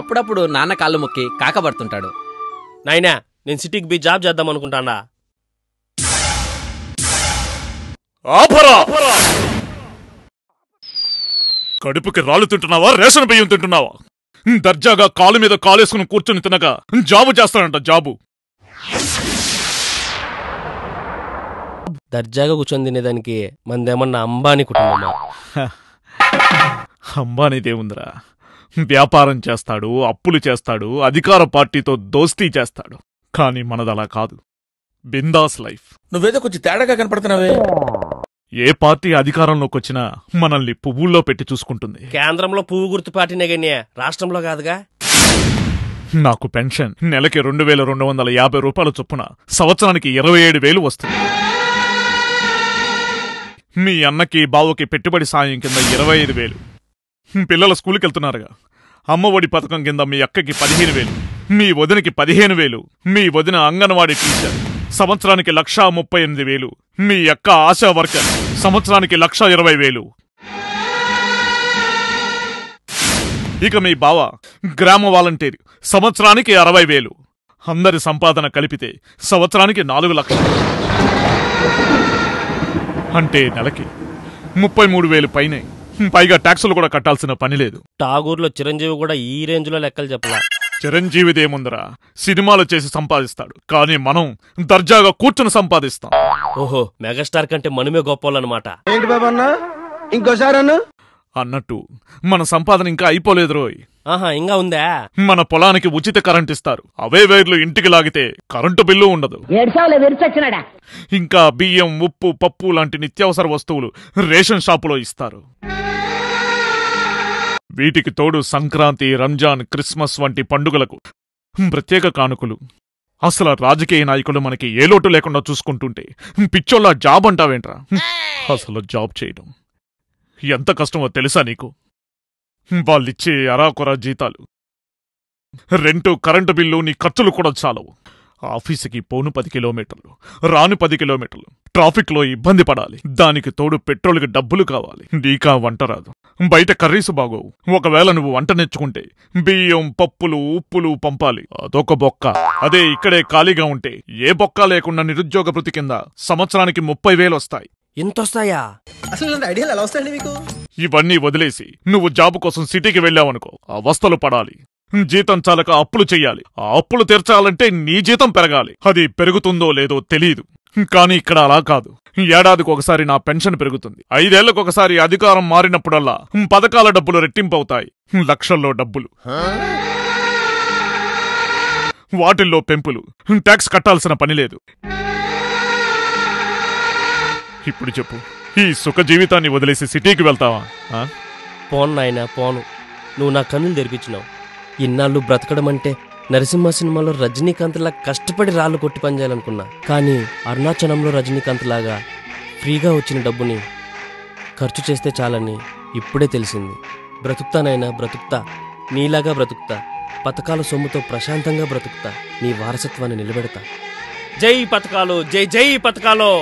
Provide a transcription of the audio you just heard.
అప్పుడప్పుడు నాన్న కాళ్ళు మొక్కి కాకబడుతుంటాడు నాయనా నేను సిటీకి బి జాబ్ చేద్దాం కడుపుకి రాళ్ళు తింటున్నావా రేషన్ బియ్యం తింటున్నావా దర్జాగా కాలు మీద కాలేసుకుని కూర్చుని తినక జాబు చేస్తానంట జాబు దర్జాగా కూర్చొని తినేదానికి మనదేమన్నా అంబానీ కుటుంబమా అంబానీదేముందిరా వ్యాపారం చేస్తాడు అప్పులు చేస్తాడు అధికార పార్టీతో దోస్తీ చేస్తాడు కానీ మనదలా కాదు బిందాస్ లైఫ్ నువ్వేదో కొంచెం తేడాగా కనపడుతున్నావే ఏ పార్టీ అధికారంలోకి వచ్చినా మనల్ని పువ్వుల్లో పెట్టి చూసుకుంటుంది కేంద్రంలో పువ్వు గుర్తు పార్టీనే కానీ రాష్ట్రంలో కాదుగా నాకు పెన్షన్ నెలకి రెండు వేల రెండు వందల యాభై రూపాయల చొప్పున సంవత్సరానికి ఇరవై ఏడు వేలు వస్తుంది మీ అన్నకి బావకి పెట్టుబడి సాయం కింద ఇరవై ఐదు వేలు పిల్లల స్కూల్కి వెళ్తున్నారుగా అమ్మఒడి పథకం కింద మీ అక్కకి పదిహేను వేలు మీ వదినకి పదిహేను వేలు మీ వదిన అంగన్వాడీ టీచర్ సంవత్సరానికి లక్షా ముప్పై ఎనిమిది వేలు మీ అక్క ఆశా వర్కర్ సంవత్సరానికి లక్షా ఇరవై వేలు ఇక మీ బావ గ్రామ వాలంటీర్ సంవత్సరానికి అరవై వేలు అందరి సంపాదన కలిపితే సంవత్సరానికి నాలుగు లక్షలు అంటే నెలకి ముప్పై మూడు వేలు పైనే పైగా ట్యాక్సులు కూడా కట్టాల్సిన పని లేదు టాగూర్లో చిరంజీవి కూడా ఈ రేంజ్ లో లెక్కలు చెప్పలా చిరంజీవిదేముందరా సినిమాలు చేసి సంపాదిస్తాడు కానీ మనం దర్జాగా కూర్చుని సంపాదిస్తాం ఓహో మెగాస్టార్ కంటే మనమే గొప్పవాళ్ళనమాట ఏంటి బాబా ఇంకోసారి అన్నట్టు మన సంపాదన ఇంకా అయిపోలేదు రోయ్ ఆహా ఇంకా ఉందా మన పొలానికి ఉచిత కరెంట్ ఇస్తారు అవే వేర్లు ఇంటికి లాగితే కరెంటు బిల్లు ఉండదు ఇంకా బియ్యం ఉప్పు పప్పు లాంటి నిత్యావసర వస్తువులు రేషన్ షాపులో ఇస్తారు వీటికి తోడు సంక్రాంతి రంజాన్ క్రిస్మస్ వంటి పండుగలకు ప్రత్యేక కానుకలు అసలు రాజకీయ నాయకులు మనకి ఏ లోటు లేకుండా చూసుకుంటుంటే పిచ్చోళ్ళ జాబ్ అంటావేంట్రా అసలు జాబ్ చేయడం ఎంత కష్టమో తెలుసా నీకు వాళ్ళిచ్చే అరాకొరా జీతాలు రెంటు కరెంటు బిల్లు నీ ఖర్చులు కూడా చాలవు ఆఫీసుకి పోను పది కిలోమీటర్లు రాను పది కిలోమీటర్లు ట్రాఫిక్లో ఇబ్బంది పడాలి దానికి తోడు పెట్రోల్కి డబ్బులు కావాలి నీకా వంట రాదు బయట కర్రీసు బాగోవు ఒకవేళ నువ్వు వంట నెచ్చుకుంటే బియ్యం పప్పులు ఉప్పులు పంపాలి అదొక బొక్క అదే ఇక్కడే ఖాళీగా ఉంటే ఏ బొక్క లేకుండా నిరుద్యోగ భృతి కింద సంవత్సరానికి ముప్పై వేలు వస్తాయి ఎంత అసలు ఐడియాలు ఎలా వస్తాయండి మీకు ఇవన్నీ వదిలేసి నువ్వు జాబు కోసం సిటీకి వెళ్ళావనుకో అవస్థలు పడాలి జీతం చాలక అప్పులు చెయ్యాలి ఆ అప్పులు తీర్చాలంటే నీ జీతం పెరగాలి అది పెరుగుతుందో లేదో తెలియదు కానీ ఇక్కడ అలా కాదు ఏడాదికి ఒకసారి నా పెన్షన్ పెరుగుతుంది ఐదేళ్లకొకసారి అధికారం మారినప్పుడల్లా పథకాల డబ్బులు రెట్టింపవుతాయి లక్షల్లో డబ్బులు వాటిల్లో పెంపులు ట్యాక్స్ కట్టాల్సిన పని లేదు ఇప్పుడు చెప్పు ఈ సుఖ జీవితాన్ని వదిలేసి సిటీకి వెళ్తావా పోను నాయన పోను నువ్వు నా కన్నులు తెరిపించినావు ఇన్నాళ్ళు బ్రతకడం అంటే నరసింహ సినిమాలో రజనీకాంత్లా కష్టపడి రాళ్ళు కొట్టి పనిచేయాలనుకున్నా కానీ అరుణాచలంలో రజనీకాంత్ లాగా ఫ్రీగా వచ్చిన డబ్బుని ఖర్చు చేస్తే చాలని ఇప్పుడే తెలిసింది బ్రతుకుతానైనా బ్రతుకుతా నీలాగా బ్రతుకుతా పథకాల సొమ్ముతో ప్రశాంతంగా బ్రతుకుతా నీ వారసత్వాన్ని నిలబెడతా జై పథకాలు జై జై పథకాలు